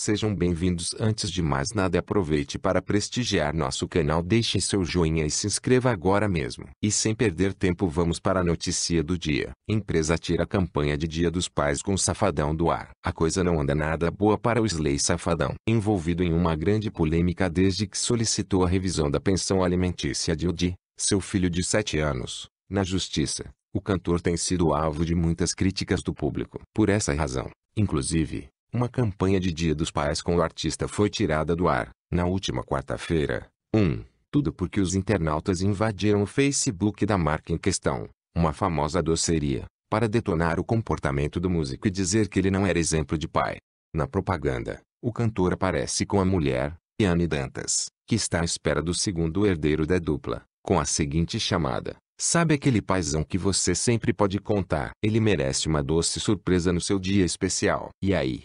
Sejam bem-vindos. Antes de mais nada, aproveite para prestigiar nosso canal, deixe seu joinha e se inscreva agora mesmo. E sem perder tempo, vamos para a notícia do dia. Empresa tira campanha de Dia dos Pais com Safadão do ar. A coisa não anda nada boa para o Slay Safadão, envolvido em uma grande polêmica desde que solicitou a revisão da pensão alimentícia de Odi, seu filho de 7 anos, na justiça. O cantor tem sido alvo de muitas críticas do público. Por essa razão, inclusive, uma campanha de Dia dos Pais com o artista foi tirada do ar, na última quarta-feira. 1. Um, tudo porque os internautas invadiram o Facebook da marca em questão, uma famosa doceria, para detonar o comportamento do músico e dizer que ele não era exemplo de pai. Na propaganda, o cantor aparece com a mulher, Yanni Dantas, que está à espera do segundo herdeiro da dupla, com a seguinte chamada. Sabe aquele paizão que você sempre pode contar? Ele merece uma doce surpresa no seu dia especial. E aí,